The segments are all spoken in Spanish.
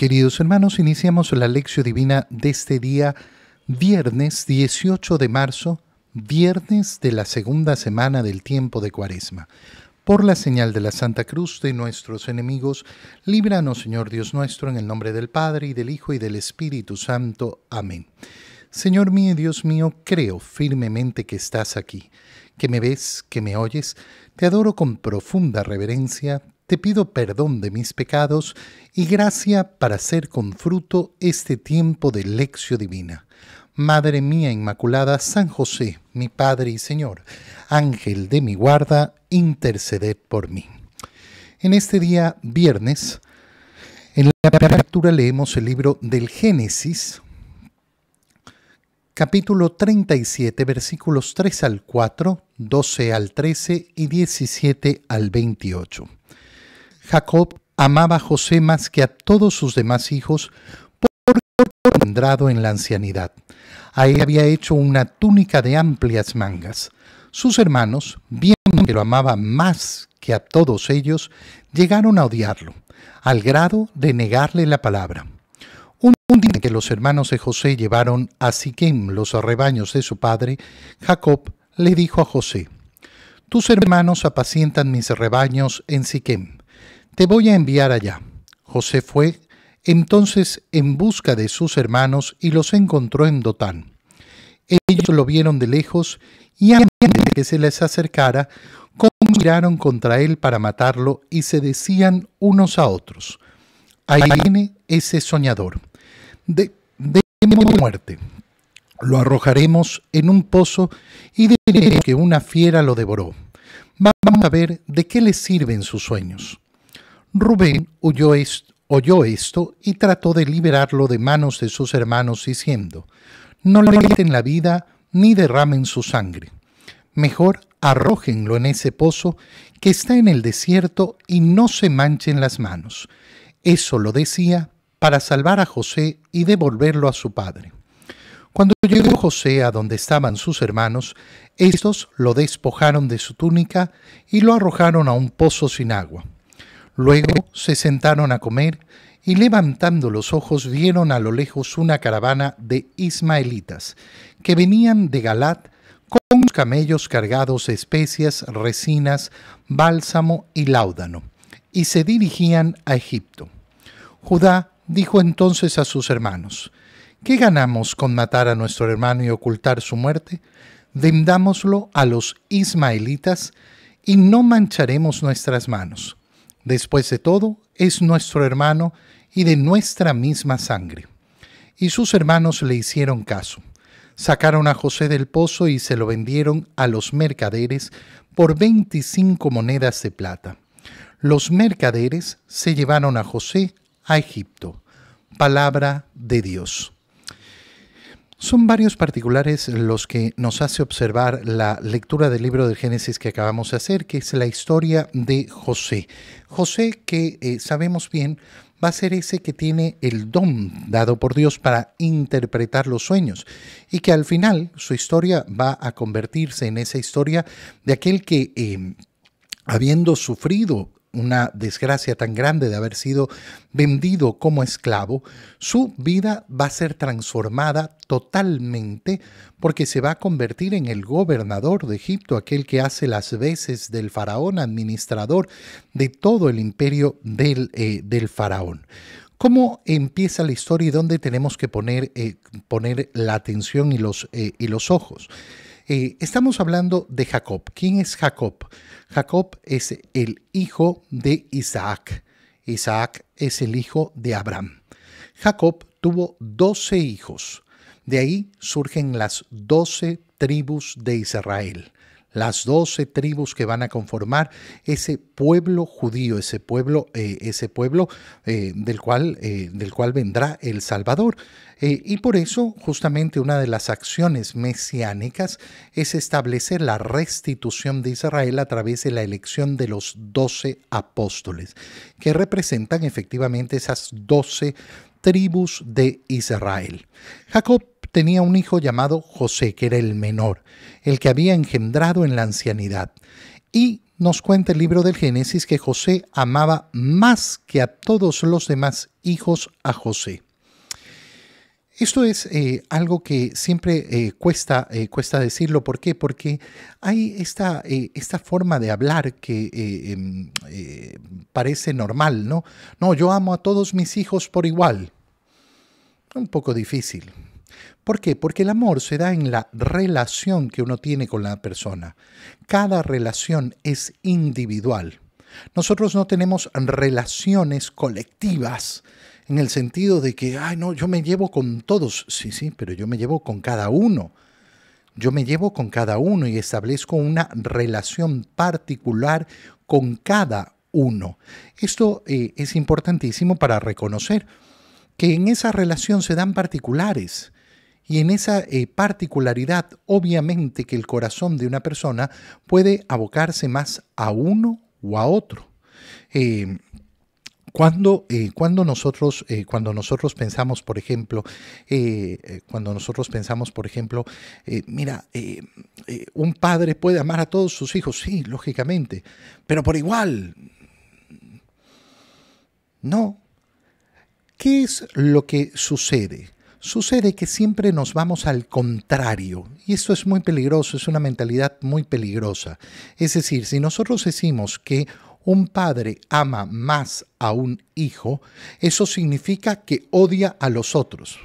Queridos hermanos, iniciamos la lección divina de este día, viernes 18 de marzo, viernes de la segunda semana del tiempo de Cuaresma. Por la señal de la Santa Cruz de nuestros enemigos, líbranos, Señor Dios nuestro, en el nombre del Padre, y del Hijo, y del Espíritu Santo. Amén. Señor mío, Dios mío, creo firmemente que estás aquí, que me ves, que me oyes, te adoro con profunda reverencia, te pido perdón de mis pecados y gracia para hacer con fruto este tiempo de lección divina. Madre mía Inmaculada, San José, mi Padre y Señor, Ángel de mi guarda, interceded por mí. En este día, viernes, en la lectura leemos el libro del Génesis, capítulo 37, versículos 3 al 4, 12 al 13 y 17 al 28. Jacob amaba a José más que a todos sus demás hijos por porque en la ancianidad. A él había hecho una túnica de amplias mangas. Sus hermanos, viendo que lo amaba más que a todos ellos, llegaron a odiarlo, al grado de negarle la palabra. Un día que los hermanos de José llevaron a Siquem los rebaños de su padre, Jacob le dijo a José, Tus hermanos apacientan mis rebaños en Siquem te voy a enviar allá. José fue entonces en busca de sus hermanos y los encontró en Dotán. Ellos lo vieron de lejos y antes de que se les acercara, miraron contra él para matarlo y se decían unos a otros, ahí viene ese soñador, de, de muerte. Lo arrojaremos en un pozo y diré que una fiera lo devoró. Vamos a ver de qué le sirven sus sueños. Rubén oyó, esto y trató de liberarlo de manos de sus hermanos diciendo, no le quiten la vida ni derramen su sangre. Mejor arrójenlo en ese pozo que está en el desierto y no se manchen las manos. Eso lo decía para salvar a José y devolverlo a su padre. Cuando llegó José a donde estaban sus hermanos, estos lo despojaron de su túnica y lo arrojaron a un pozo sin agua. Luego se sentaron a comer y levantando los ojos vieron a lo lejos una caravana de ismaelitas que venían de Galat con camellos cargados de especias, resinas, bálsamo y láudano, y se dirigían a Egipto. Judá dijo entonces a sus hermanos, ¿qué ganamos con matar a nuestro hermano y ocultar su muerte? Vendámoslo a los ismaelitas y no mancharemos nuestras manos Después de todo, es nuestro hermano y de nuestra misma sangre. Y sus hermanos le hicieron caso. Sacaron a José del pozo y se lo vendieron a los mercaderes por veinticinco monedas de plata. Los mercaderes se llevaron a José a Egipto. Palabra de Dios. Son varios particulares los que nos hace observar la lectura del libro de Génesis que acabamos de hacer, que es la historia de José. José que eh, sabemos bien va a ser ese que tiene el don dado por Dios para interpretar los sueños y que al final su historia va a convertirse en esa historia de aquel que... Eh, habiendo sufrido una desgracia tan grande de haber sido vendido como esclavo, su vida va a ser transformada totalmente porque se va a convertir en el gobernador de Egipto, aquel que hace las veces del faraón, administrador de todo el imperio del, eh, del faraón. ¿Cómo empieza la historia y dónde tenemos que poner, eh, poner la atención y los, eh, y los ojos? Eh, estamos hablando de Jacob. ¿Quién es Jacob? Jacob es el hijo de Isaac. Isaac es el hijo de Abraham. Jacob tuvo doce hijos. De ahí surgen las doce tribus de Israel las doce tribus que van a conformar ese pueblo judío, ese pueblo, eh, ese pueblo eh, del, cual, eh, del cual vendrá el Salvador. y por eso, justamente una de las acciones mesiánicas es establecer la restitución de Israel a través de la elección de los doce apóstoles, que representan efectivamente esas doce tribus de Israel. Jacob tenía un hijo llamado José, que era el menor, el que había engendrado en la ancianidad. Y nos cuenta el libro del Génesis que José amaba más que a todos los demás hijos a José. Esto es eh, algo que siempre eh, eh, cuesta, decirlo. ¿Por qué? Porque hay esta, esta forma de hablar que em, parece normal, ¿no? No, yo amo a todos mis hijos por igual. Un poco difícil, ¿Por qué? Porque el amor se da en la relación que uno tiene con la persona. Cada relación es individual. Nosotros no tenemos relaciones colectivas en el sentido de que, ay, no, yo me llevo con todos. Sí, sí, pero yo me llevo con cada uno. Yo me llevo con cada uno y establezco una relación particular con cada uno. Esto eh, es importantísimo para reconocer que en esa relación se dan particulares y en esa eh, particularidad, obviamente que el corazón de una persona puede abocarse más a uno o a otro. Eh, cuando, eh, cuando, nosotros, cuando nosotros pensamos, por ejemplo, cuando nosotros pensamos, por ejemplo, mira, un padre puede amar a todos sus hijos, sí, lógicamente, pero por igual. No. ¿Qué es lo que sucede? Sucede que siempre nos vamos al contrario y esto es muy peligroso, es una mentalidad muy peligrosa. Es decir, si nosotros decimos que un padre ama más a un hijo, eso significa que odia a los otros.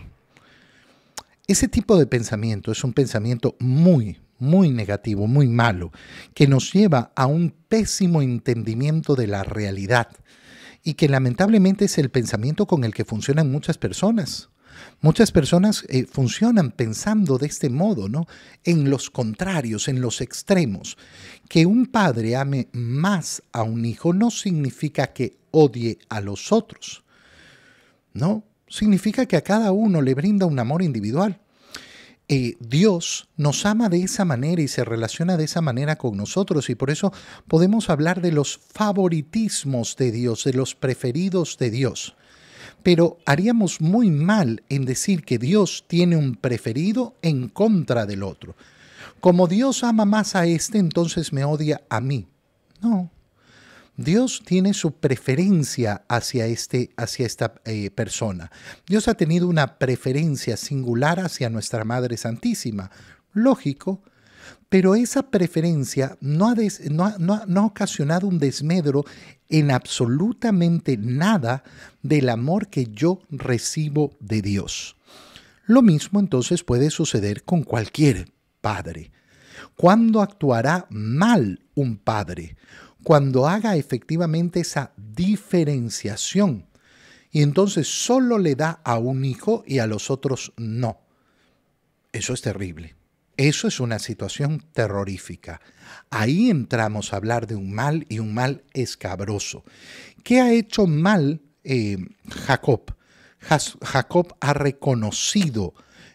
Ese tipo de pensamiento es un pensamiento muy, muy negativo, muy malo, que nos lleva a un pésimo entendimiento de la realidad y que lamentablemente es el pensamiento con el que funcionan muchas personas. Muchas personas eh, funcionan pensando de este modo, ¿no? En los contrarios, en los extremos. Que un padre ame más a un hijo no significa que odie a los otros, ¿no? Significa que a cada uno le brinda un amor individual. Eh, Dios nos ama de esa manera y se relaciona de esa manera con nosotros y por eso podemos hablar de los favoritismos de Dios, de los preferidos de Dios pero haríamos muy mal en decir que Dios tiene un preferido en contra del otro. Como Dios ama más a este, entonces me odia a mí. No. Dios tiene su preferencia hacia, este, hacia esta eh, persona. Dios ha tenido una preferencia singular hacia nuestra Madre Santísima. Lógico, pero esa preferencia no ha, ocasionado un desmedro en absolutamente nada del amor que yo recibo de Dios. Lo mismo entonces puede suceder con cualquier padre. ¿Cuándo actuará mal un padre? Cuando haga efectivamente esa diferenciación. Y entonces solo le da a un hijo y a los otros no. Eso es terrible. Eso es una situación terrorífica. Ahí entramos a hablar de un mal y un mal escabroso. ¿Qué ha hecho mal eh, Jacob? Jacob ha reconocido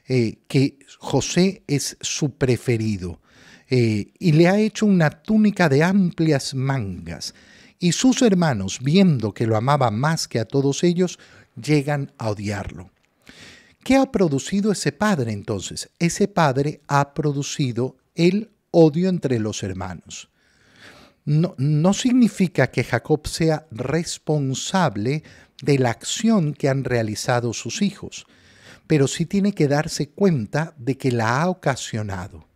eh, que José es su preferido eh, y le ha hecho una túnica de amplias mangas. Y sus hermanos, viendo que lo amaba más que a todos ellos, llegan a odiarlo. ¿Qué ha producido ese padre entonces? Ese padre ha producido el odio entre los hermanos. No, no, significa que Jacob sea responsable de la acción que han realizado sus hijos, pero sí tiene que darse cuenta de que la ha ocasionado,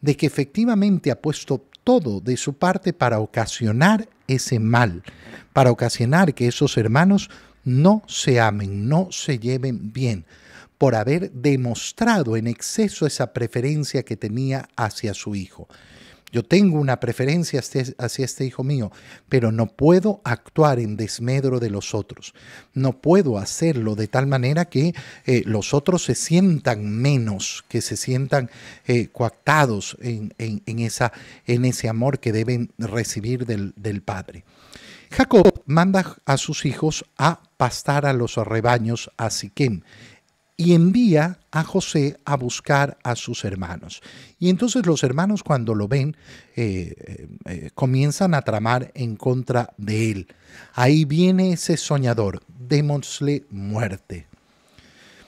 de que efectivamente ha puesto todo de su parte para ocasionar ese mal, para ocasionar que esos hermanos no se amen, no se lleven bien, por haber demostrado en exceso esa preferencia que tenía hacia su hijo. Yo tengo una preferencia hacia este hijo mío, pero no puedo actuar en desmedro de los otros. No puedo hacerlo de tal manera que eh, los otros se sientan menos, que se sientan eh, coactados en, esa, en, ese amor que deben recibir del, del Padre. Jacob manda a sus hijos a pastar a los rebaños a Siquem y envía a José a buscar a sus hermanos. Y entonces los hermanos cuando lo ven eh, eh, eh, comienzan a tramar en contra de él. Ahí viene ese soñador, démosle muerte.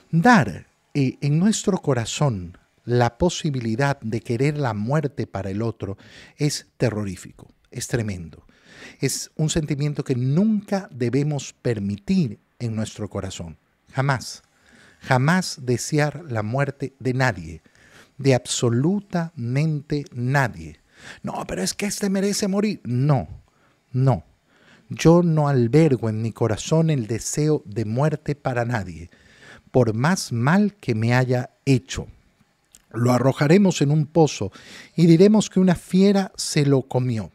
Dar en nuestro corazón la posibilidad de querer la muerte para el otro es terrorífico, es tremendo. Es un sentimiento que nunca debemos permitir en nuestro corazón, jamás jamás desear la muerte de nadie, de absolutamente nadie. No, pero es que este merece morir. No, no. Yo no albergo en mi corazón el deseo de muerte para nadie, por más mal que me haya hecho. Lo arrojaremos en un pozo y diremos que una fiera se lo comió.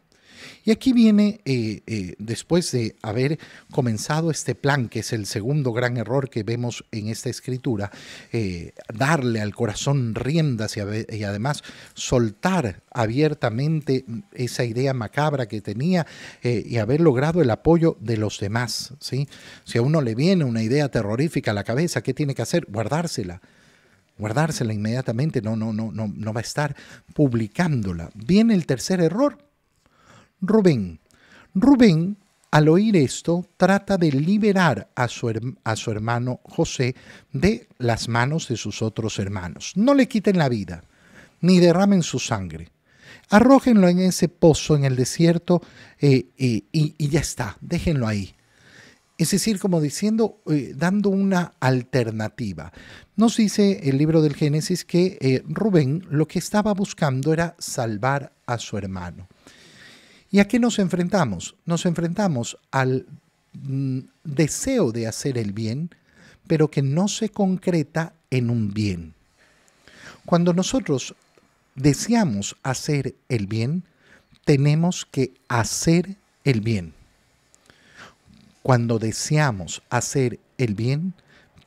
Y aquí viene, eh, eh, después de haber comenzado este plan, que es el segundo gran error que vemos en esta escritura, eh, darle al corazón riendas y, además soltar abiertamente esa idea macabra que tenía y haber logrado el apoyo de los demás. ¿sí? Si a uno le viene una idea terrorífica a la cabeza, ¿qué tiene que hacer? Guardársela. Guardársela inmediatamente, no, no, no, no, no va a estar publicándola. Viene el tercer error, Rubén. Rubén, al oír esto, trata de liberar a su, a su hermano José de las manos de sus otros hermanos. No le quiten la vida, ni derramen su sangre. Arrójenlo en ese pozo, en el desierto, eh, eh, y, ya está, déjenlo ahí. Es decir, como diciendo, eh, dando una alternativa. Nos dice el libro del Génesis que Rubén lo que estaba buscando era salvar a su hermano. ¿Y a qué nos enfrentamos? Nos enfrentamos al mm, deseo de hacer el bien, pero que no se concreta en un bien. Cuando nosotros deseamos hacer el bien, tenemos que hacer el bien. Cuando deseamos hacer el bien,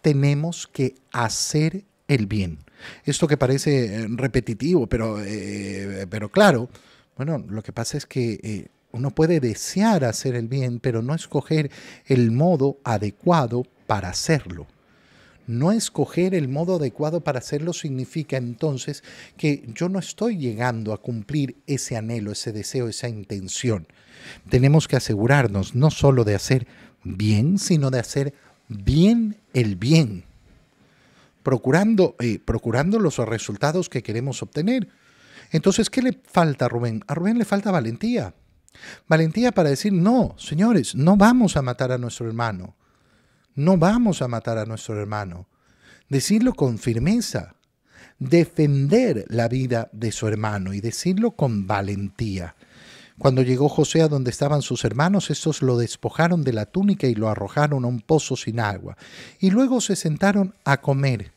tenemos que hacer el bien. Esto que parece eh, repetitivo, pero, eh, pero claro, bueno, lo que pasa es que eh, uno puede desear hacer el bien, pero no escoger el modo adecuado para hacerlo. No escoger el modo adecuado para hacerlo significa entonces que yo no estoy llegando a cumplir ese anhelo, ese deseo, esa intención. Tenemos que asegurarnos no solo de hacer bien, sino de hacer bien el bien, procurando, eh, procurando los resultados que queremos obtener. Entonces, ¿qué le falta a Rubén? A Rubén le falta valentía. Valentía para decir, no, señores, no vamos a matar a nuestro hermano. No vamos a matar a nuestro hermano. Decirlo con firmeza. Defender la vida de su hermano y decirlo con valentía. Cuando llegó José a donde estaban sus hermanos, estos lo despojaron de la túnica y lo arrojaron a un pozo sin agua. Y luego se sentaron a comer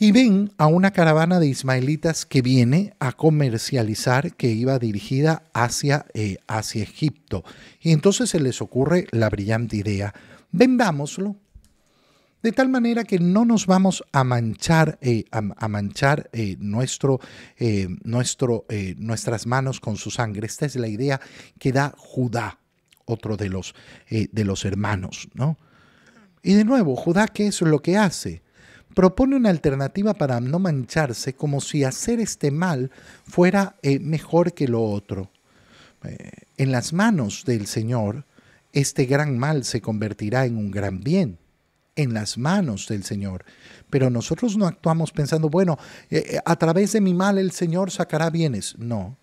y ven a una caravana de ismaelitas que viene a comercializar que iba dirigida hacia, eh, hacia Egipto. Y entonces se les ocurre la brillante idea, vendámoslo de tal manera que no nos vamos a manchar, eh, a, manchar eh, nuestro, nuestro, nuestras manos con su sangre. Esta es la idea que da Judá, otro de los, de los hermanos. ¿no? Y de nuevo, Judá, ¿qué es lo que hace? propone una alternativa para no mancharse, como si hacer este mal fuera eh, mejor que lo otro. Eh, en las manos del Señor, este gran mal se convertirá en un gran bien en las manos del Señor. Pero nosotros no actuamos pensando, bueno, eh, a través de mi mal el Señor sacará bienes. No,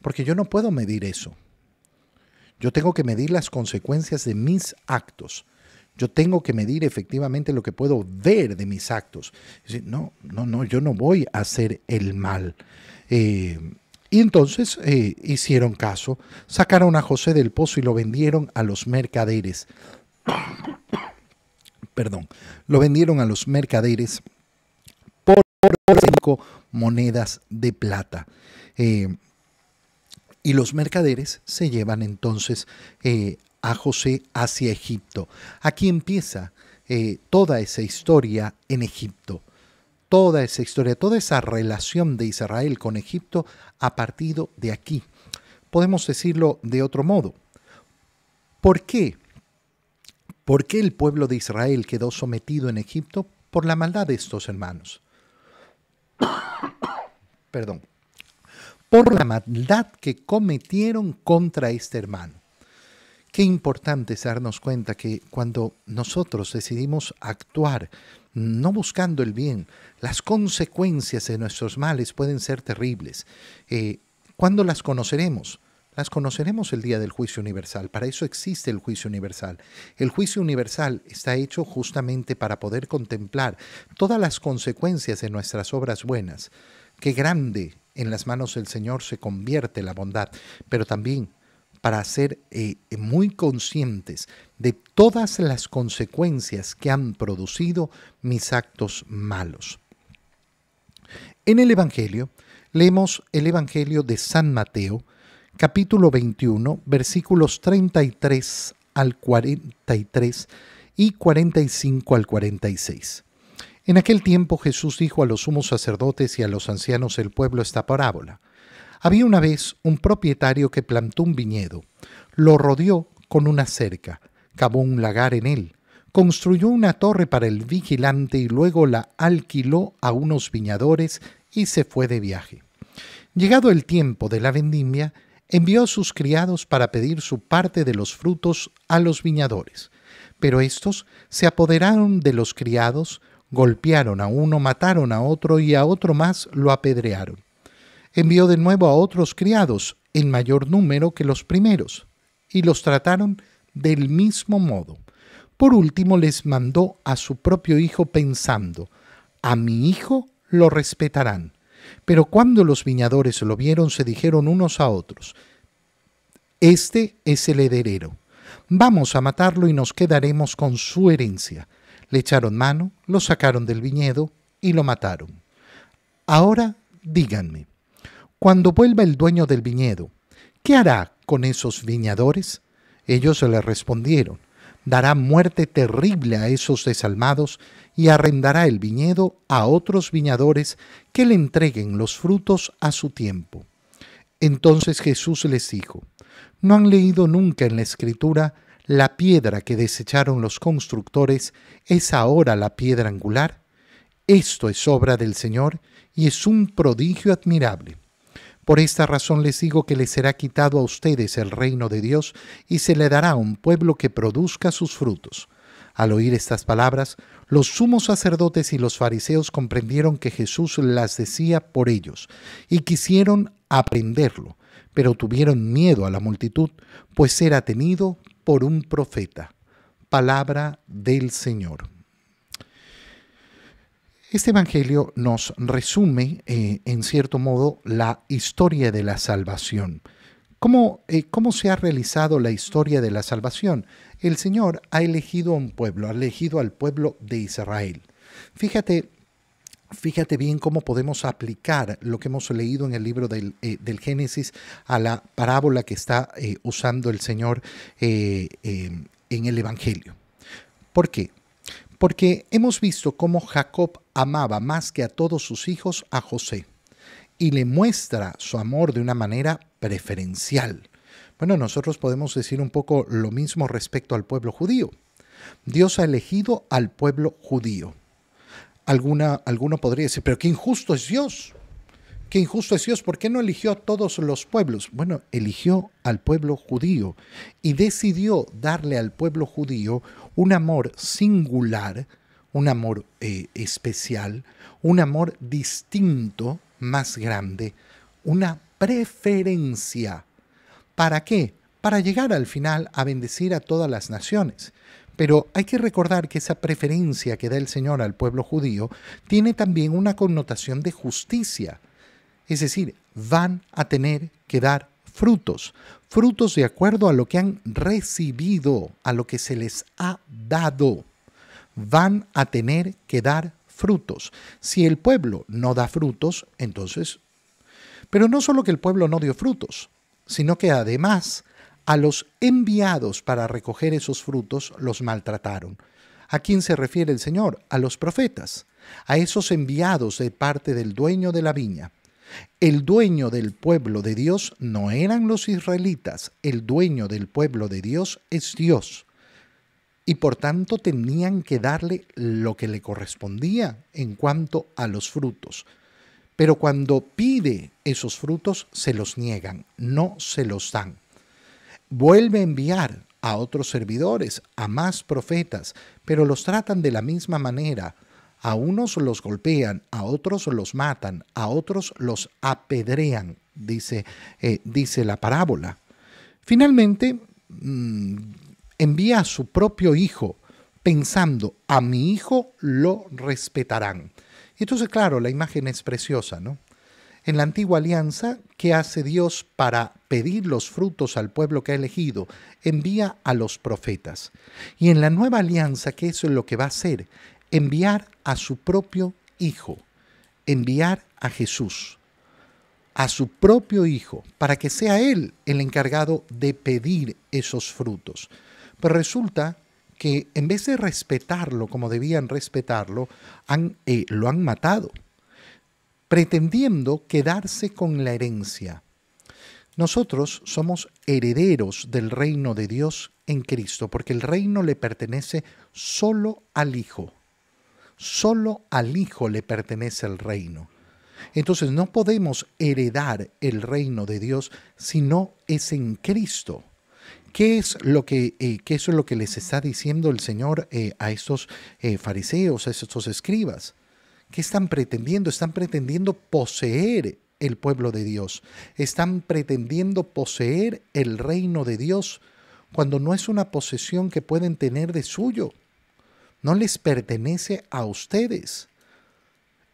porque yo no puedo medir eso. Yo tengo que medir las consecuencias de mis actos. Yo tengo que medir efectivamente lo que puedo ver de mis actos. no, no, no, yo no voy a hacer el mal. Eh, y entonces eh, hicieron caso, sacaron a José del pozo y lo vendieron a los mercaderes. Perdón, lo vendieron a los mercaderes por cinco monedas de plata. Eh, y los mercaderes se llevan entonces eh, a José hacia Egipto. Aquí empieza eh, toda esa historia en Egipto. Toda esa historia, toda esa relación de Israel con Egipto ha partido de aquí. Podemos decirlo de otro modo. ¿Por qué? ¿Por qué el pueblo de Israel quedó sometido en Egipto? Por la maldad de estos hermanos. Perdón. Por la maldad que cometieron contra este hermano. Qué importante es darnos cuenta que cuando nosotros decidimos actuar, no buscando el bien, las consecuencias de nuestros males pueden ser terribles. Eh, ¿Cuándo las conoceremos? Las conoceremos el día del juicio universal. Para eso existe el juicio universal. El juicio universal está hecho justamente para poder contemplar todas las consecuencias de nuestras obras buenas. Qué grande en las manos del Señor se convierte la bondad, pero también para ser eh, eh, muy conscientes de todas las consecuencias que han producido mis actos malos. En el Evangelio, leemos el Evangelio de San Mateo, capítulo 21, versículos 33 al 43 y 45 al 46. En aquel tiempo Jesús dijo a los sumos sacerdotes y a los ancianos del pueblo esta parábola. Había una vez un propietario que plantó un viñedo, lo rodeó con una cerca, cavó un lagar en él, construyó una torre para el vigilante y luego la alquiló a unos viñadores y se fue de viaje. Llegado el tiempo de la vendimia, envió a sus criados para pedir su parte de los frutos a los viñadores, pero estos se apoderaron de los criados, golpearon a uno, mataron a otro y a otro más lo apedrearon envió de nuevo a otros criados en mayor número que los primeros, y los trataron del mismo modo. Por último les mandó a su propio hijo pensando, a mi hijo lo respetarán. Pero cuando los viñadores lo vieron, se dijeron unos a otros, Este es el heredero, vamos a matarlo y nos quedaremos con su herencia. Le echaron mano, lo sacaron del viñedo y lo mataron. Ahora díganme, cuando vuelva el dueño del viñedo, ¿qué hará con esos viñadores? Ellos le respondieron, dará muerte terrible a esos desalmados y arrendará el viñedo a otros viñadores que le entreguen los frutos a su tiempo. Entonces Jesús les dijo, ¿no han leído nunca en la escritura la piedra que desecharon los constructores es ahora la piedra angular? Esto es obra del Señor y es un prodigio admirable. Por esta razón les digo que les será quitado a ustedes el reino de Dios y se le dará a un pueblo que produzca sus frutos. Al oír estas palabras, los sumos sacerdotes y los fariseos comprendieron que Jesús las decía por ellos y quisieron aprenderlo, pero tuvieron miedo a la multitud, pues era tenido por un profeta. Palabra del Señor. Este Evangelio nos resume, eh, en cierto modo, la historia de la salvación. ¿Cómo, eh, ¿Cómo se ha realizado la historia de la salvación? El Señor ha elegido a un pueblo, ha elegido al pueblo de Israel. Fíjate, fíjate bien cómo podemos aplicar lo que hemos leído en el libro del, eh, del Génesis a la parábola que está usando el Señor em, en el Evangelio. ¿Por qué? porque hemos visto cómo Jacob amaba más que a todos sus hijos a José y le muestra su amor de una manera preferencial. Bueno, nosotros podemos decir un poco lo mismo respecto al pueblo judío. Dios ha elegido al pueblo judío. Alguna, alguno podría decir, pero qué injusto es Dios. Qué injusto es Dios. ¿Por qué no eligió a todos los pueblos? Bueno, eligió al pueblo judío y decidió darle al pueblo judío un amor singular un amor eh, especial, un amor distinto, más grande, una preferencia. ¿Para qué? Para llegar al final a bendecir a todas las naciones. Pero hay que recordar que esa preferencia que da el Señor al pueblo judío tiene también una connotación de justicia. Es decir, van a tener que dar frutos, frutos de acuerdo a lo que han recibido, a lo que se les ha dado van a tener que dar frutos. Si el pueblo no da frutos, entonces... Pero no solo que el pueblo no dio frutos, sino que además a los enviados para recoger esos frutos los maltrataron. ¿A quién se refiere el Señor? A los profetas, a esos enviados de parte del dueño de la viña. El dueño del pueblo de Dios no eran los israelitas, el dueño del pueblo de Dios es Dios y por tanto tenían que darle lo que le correspondía en cuanto a los frutos. Pero cuando pide esos frutos, se los niegan, no se los dan. Vuelve a enviar a otros servidores, a más profetas, pero los tratan de la misma manera. A unos los golpean, a otros los matan, a otros los apedrean, dice, eh, dice la parábola. Finalmente, mm, envía a su propio hijo pensando, a mi hijo lo respetarán. Y entonces, claro, la imagen es preciosa, ¿no? En la antigua alianza, ¿qué hace Dios para pedir los frutos al pueblo que ha elegido? Envía a los profetas. Y en la nueva alianza, ¿qué es lo que va a hacer? Enviar a su propio Hijo, enviar a Jesús, a su propio Hijo, para que sea Él el encargado de pedir esos frutos. Pero resulta que en vez de respetarlo como debían respetarlo, han, eh, lo han matado, pretendiendo quedarse con la herencia. Nosotros somos herederos del reino de Dios en Cristo, porque el reino le pertenece solo al Hijo. Solo al Hijo le pertenece el reino. Entonces no podemos heredar el reino de Dios si no es en Cristo. ¿Qué es, lo que, eh, es lo que les está diciendo el Señor eh, a estos eh, fariseos, a estos escribas? ¿Qué están pretendiendo? Están pretendiendo poseer el pueblo de Dios. Están pretendiendo poseer el reino de Dios cuando no es una posesión que pueden tener de suyo. No les pertenece a ustedes.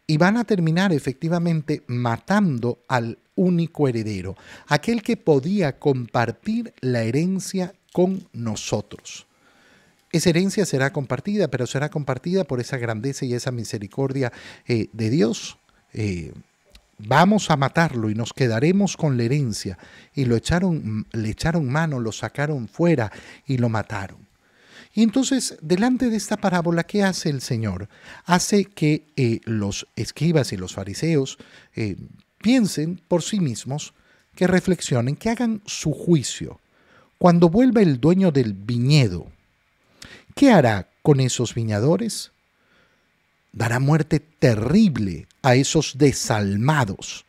Y van a terminar efectivamente matando al único heredero, aquel que podía compartir la herencia con nosotros. Esa herencia será compartida, pero será compartida por esa grandeza y esa misericordia eh, de Dios. Eh, vamos a matarlo y nos quedaremos con la herencia. Y lo echaron, le echaron mano, lo sacaron fuera y lo mataron. Y entonces, delante de esta parábola, ¿qué hace el Señor? Hace que eh, los escribas y los fariseos piensen por sí mismos, que reflexionen, que hagan su juicio. Cuando vuelva el dueño del viñedo, ¿qué hará con esos viñadores? Dará muerte terrible a esos desalmados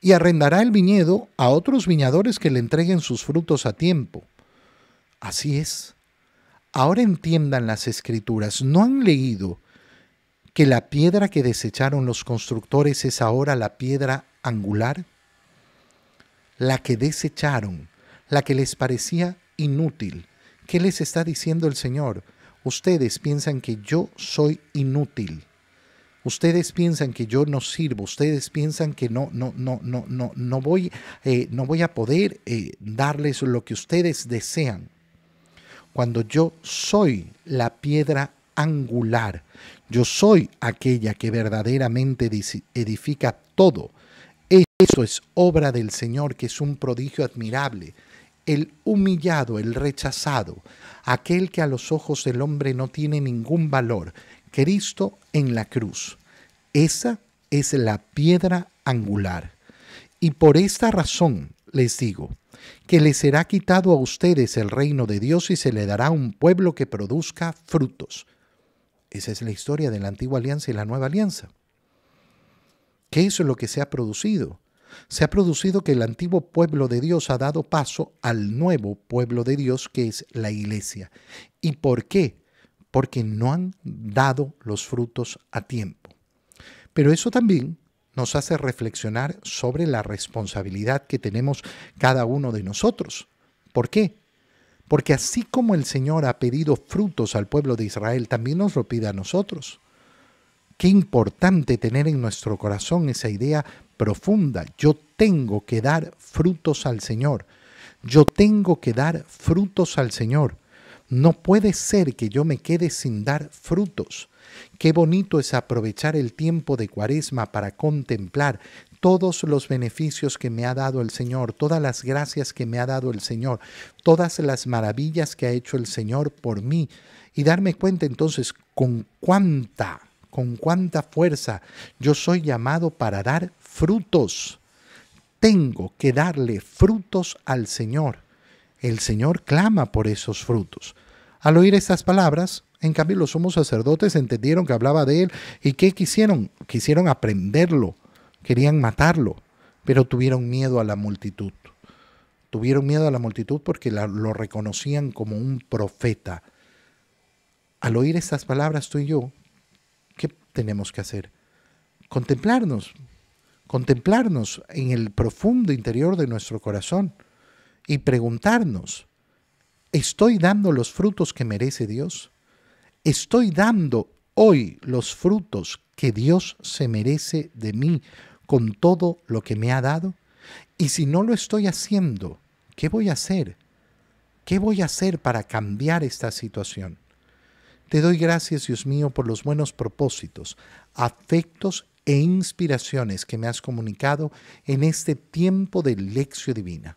y arrendará el viñedo a otros viñadores que le entreguen sus frutos a tiempo. Así es. Ahora entiendan las escrituras. ¿No han leído que la piedra que desecharon los constructores es ahora la piedra angular? La que desecharon, la que les parecía inútil. ¿Qué les está diciendo el Señor? Ustedes piensan que yo soy inútil. Ustedes piensan que yo no sirvo, ustedes piensan que no, no, no, no, no, no voy, eh, no voy a poder eh, darles lo que ustedes desean. Cuando yo soy la piedra angular. Yo soy aquella que verdaderamente edifica todo. Eso es obra del Señor, que es un prodigio admirable. El humillado, el rechazado, aquel que a los ojos del hombre no tiene ningún valor, Cristo en la cruz. Esa es la piedra angular. Y por esta razón les digo, que le será quitado a ustedes el reino de Dios y se le dará un pueblo que produzca frutos. Esa es la historia de la antigua alianza y la nueva alianza. ¿Qué es lo que se ha producido? Se ha producido que el antiguo pueblo de Dios ha dado paso al nuevo pueblo de Dios que es la iglesia. ¿Y por qué? Porque no han dado los frutos a tiempo. Pero eso también nos hace reflexionar sobre la responsabilidad que tenemos cada uno de nosotros. ¿Por qué? Porque así como el Señor ha pedido frutos al pueblo de Israel, también nos lo pide a nosotros. Qué importante tener en nuestro corazón esa idea profunda. Yo tengo que dar frutos al Señor. Yo tengo que dar frutos al Señor. No puede ser que yo me quede sin dar frutos. Qué bonito es aprovechar el tiempo de cuaresma para contemplar todos los beneficios que me ha dado el Señor, todas las gracias que me ha dado el Señor, todas las maravillas que ha hecho el Señor por mí y darme cuenta entonces con cuánta, con cuánta fuerza yo soy llamado para dar frutos. Tengo que darle frutos al Señor. El Señor clama por esos frutos. Al oír estas palabras, en cambio los sumos sacerdotes entendieron que hablaba de él y que quisieron, quisieron aprenderlo Querían matarlo, pero tuvieron miedo a la multitud. Tuvieron miedo a la multitud porque lo reconocían como un profeta. Al oír estas palabras tú y yo, ¿qué tenemos que hacer? Contemplarnos, contemplarnos en el profundo interior de nuestro corazón y preguntarnos, ¿estoy dando los frutos que merece Dios? ¿Estoy dando hoy los frutos que Dios se merece de mí? con todo lo que me ha dado? Y si no lo estoy haciendo, ¿qué voy a hacer? ¿Qué voy a hacer para cambiar esta situación? Te doy gracias, Dios mío, por los buenos propósitos, afectos e inspiraciones que me has comunicado en este tiempo de lección divina.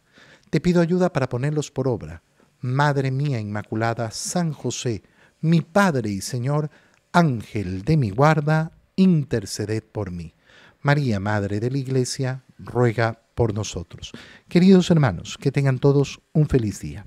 Te pido ayuda para ponerlos por obra. Madre mía Inmaculada, San José, mi Padre y Señor, Ángel de mi guarda, interceded por mí. María, Madre de la Iglesia, ruega por nosotros. Queridos hermanos, que tengan todos un feliz día.